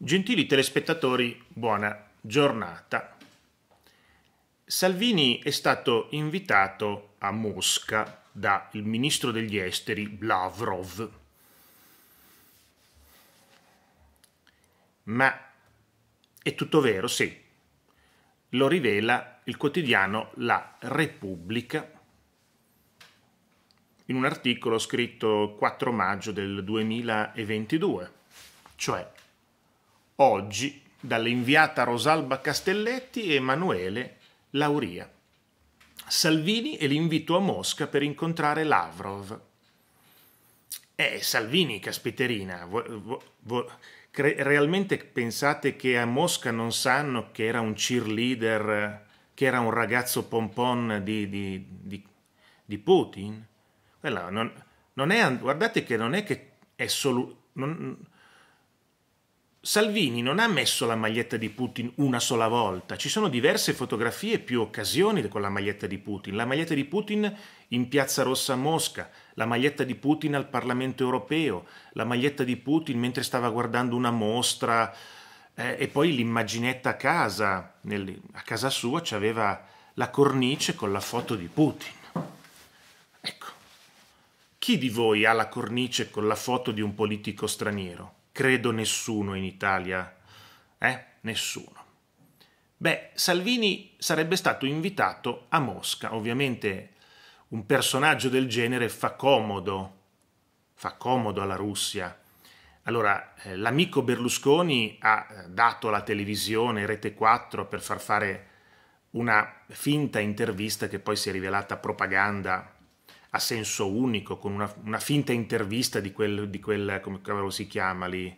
Gentili telespettatori, buona giornata. Salvini è stato invitato a Mosca dal ministro degli esteri Lavrov. Ma è tutto vero, sì. Lo rivela il quotidiano La Repubblica in un articolo scritto 4 maggio del 2022, cioè oggi dall'inviata Rosalba Castelletti e Emanuele Lauria. Salvini e l'invito a Mosca per incontrare Lavrov. Eh, Salvini, caspiterina, vo, vo, vo, cre, realmente pensate che a Mosca non sanno che era un cheerleader, che era un ragazzo pompon di, di, di, di Putin? Non, non è, guardate che non è che è solo... Non, Salvini non ha messo la maglietta di Putin una sola volta, ci sono diverse fotografie e più occasioni con la maglietta di Putin, la maglietta di Putin in Piazza Rossa a Mosca, la maglietta di Putin al Parlamento europeo, la maglietta di Putin mentre stava guardando una mostra eh, e poi l'immaginetta a casa, nel, a casa sua c'aveva la cornice con la foto di Putin. Ecco, chi di voi ha la cornice con la foto di un politico straniero? credo nessuno in Italia. Eh? Nessuno. Beh, Salvini sarebbe stato invitato a Mosca. Ovviamente un personaggio del genere fa comodo, fa comodo alla Russia. Allora, eh, l'amico Berlusconi ha eh, dato la televisione Rete 4 per far fare una finta intervista che poi si è rivelata propaganda a senso unico, con una, una finta intervista di quel, di quel, come cavolo si chiama lì,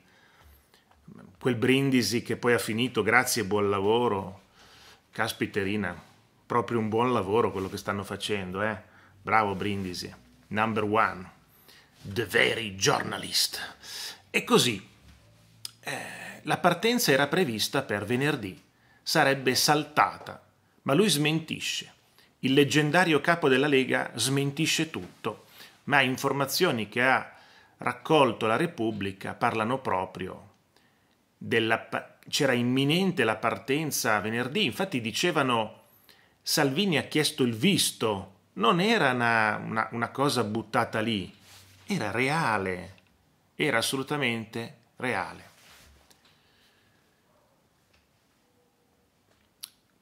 quel brindisi che poi ha finito, grazie, buon lavoro, caspiterina, proprio un buon lavoro quello che stanno facendo, eh? Bravo brindisi, number one, the very journalist. E così, eh, la partenza era prevista per venerdì, sarebbe saltata, ma lui smentisce il leggendario capo della Lega smentisce tutto, ma informazioni che ha raccolto la Repubblica parlano proprio della... c'era imminente la partenza venerdì, infatti dicevano Salvini ha chiesto il visto, non era una, una, una cosa buttata lì, era reale, era assolutamente reale.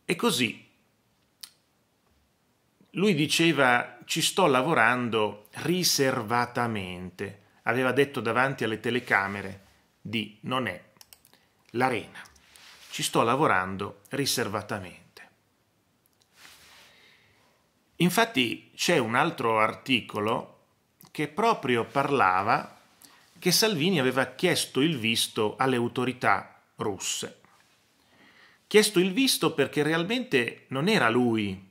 E così lui diceva ci sto lavorando riservatamente, aveva detto davanti alle telecamere di Non è l'arena, ci sto lavorando riservatamente. Infatti c'è un altro articolo che proprio parlava che Salvini aveva chiesto il visto alle autorità russe. Chiesto il visto perché realmente non era lui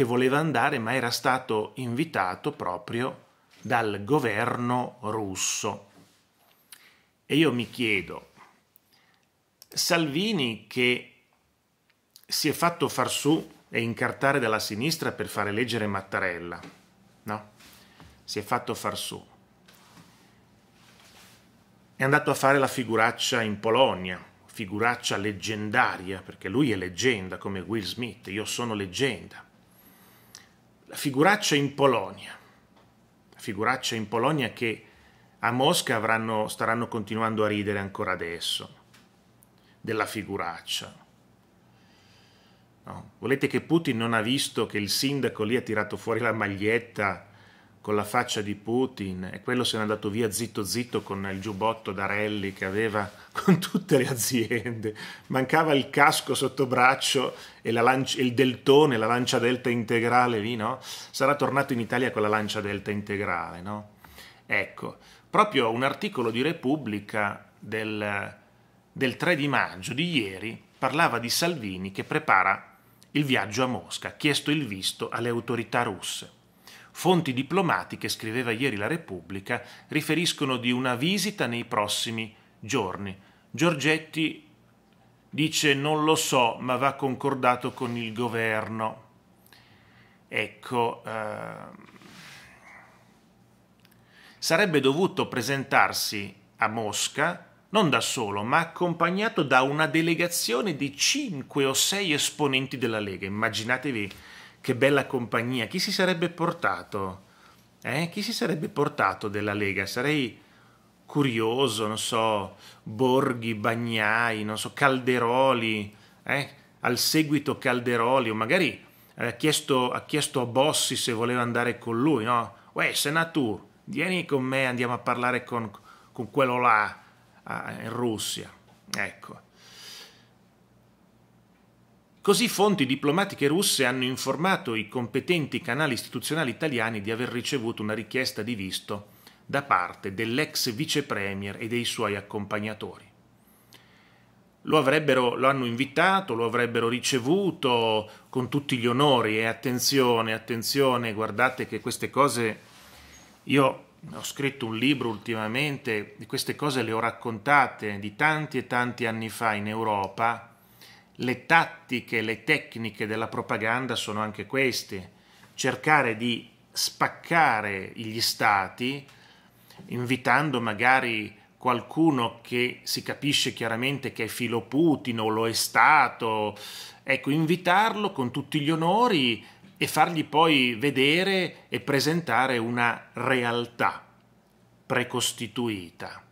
che voleva andare ma era stato invitato proprio dal governo russo. E io mi chiedo, Salvini che si è fatto far su e incartare dalla sinistra per fare leggere Mattarella, no? Si è fatto far su. È andato a fare la figuraccia in Polonia, figuraccia leggendaria, perché lui è leggenda come Will Smith, io sono leggenda la figuraccia in Polonia, la figuraccia in Polonia che a Mosca avranno, staranno continuando a ridere ancora adesso, della figuraccia. No. Volete che Putin non ha visto che il sindaco lì ha tirato fuori la maglietta con la faccia di Putin e quello se n'è andato via zitto zitto con il giubbotto da rally che aveva con tutte le aziende, mancava il casco sotto braccio e lancia, il deltone, la lancia delta integrale lì, no? Sarà tornato in Italia con la lancia delta integrale, no? Ecco, proprio un articolo di Repubblica del, del 3 di maggio di ieri parlava di Salvini che prepara il viaggio a Mosca, chiesto il visto alle autorità russe. Fonti diplomatiche, scriveva ieri la Repubblica, riferiscono di una visita nei prossimi giorni. Giorgetti dice non lo so, ma va concordato con il governo. Ecco, eh, sarebbe dovuto presentarsi a Mosca non da solo, ma accompagnato da una delegazione di 5 o 6 esponenti della Lega. Immaginatevi che bella compagnia, chi si sarebbe portato? Eh? Chi si sarebbe portato della Lega? Sarei curioso, non so, Borghi, Bagnai, non so, Calderoli, eh? al seguito Calderoli, o magari eh, ha chiesto, ha chiesto a Bossi se voleva andare con lui, no? Uè, Senatur, vieni con me, andiamo a parlare con, con quello là ah, in Russia. Ecco. Così fonti diplomatiche russe hanno informato i competenti canali istituzionali italiani di aver ricevuto una richiesta di visto da parte dell'ex vicepremier e dei suoi accompagnatori. Lo, avrebbero, lo hanno invitato, lo avrebbero ricevuto con tutti gli onori e attenzione, attenzione, guardate che queste cose, io ho scritto un libro ultimamente, di queste cose le ho raccontate di tanti e tanti anni fa in Europa, le tattiche, le tecniche della propaganda sono anche queste, cercare di spaccare gli stati invitando magari qualcuno che si capisce chiaramente che è filo Putin o lo è stato, ecco, invitarlo con tutti gli onori e fargli poi vedere e presentare una realtà precostituita,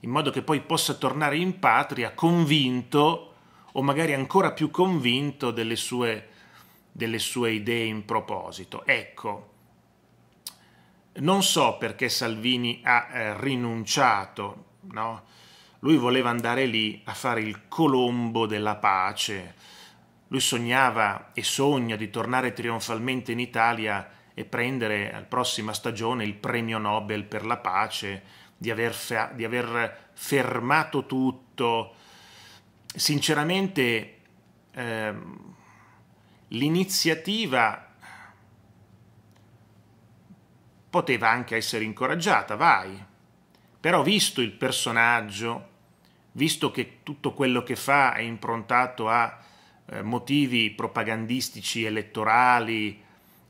in modo che poi possa tornare in patria convinto o magari ancora più convinto delle sue, delle sue idee in proposito. Ecco, non so perché Salvini ha eh, rinunciato, no? Lui voleva andare lì a fare il colombo della pace. Lui sognava e sogna di tornare trionfalmente in Italia e prendere alla prossima stagione il premio Nobel per la pace, di aver, di aver fermato tutto, sinceramente ehm, l'iniziativa poteva anche essere incoraggiata, vai, però visto il personaggio, visto che tutto quello che fa è improntato a eh, motivi propagandistici elettorali,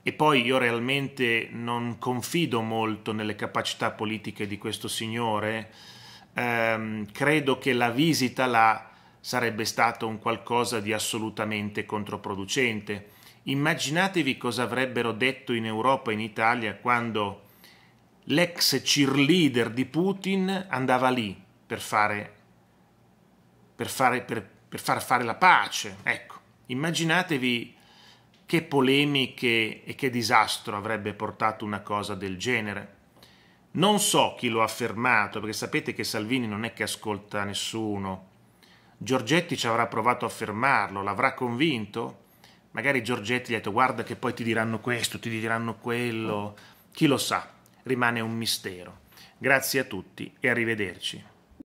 e poi io realmente non confido molto nelle capacità politiche di questo signore, ehm, credo che la visita là sarebbe stato un qualcosa di assolutamente controproducente. Immaginatevi cosa avrebbero detto in Europa e in Italia quando l'ex cheerleader di Putin andava lì per fare, per fare, per, per far fare la pace. Ecco, immaginatevi che polemiche e che disastro avrebbe portato una cosa del genere. Non so chi lo ha affermato, perché sapete che Salvini non è che ascolta nessuno, Giorgetti ci avrà provato a fermarlo, l'avrà convinto? Magari Giorgetti gli ha detto guarda che poi ti diranno questo, ti diranno quello, chi lo sa, rimane un mistero. Grazie a tutti e arrivederci.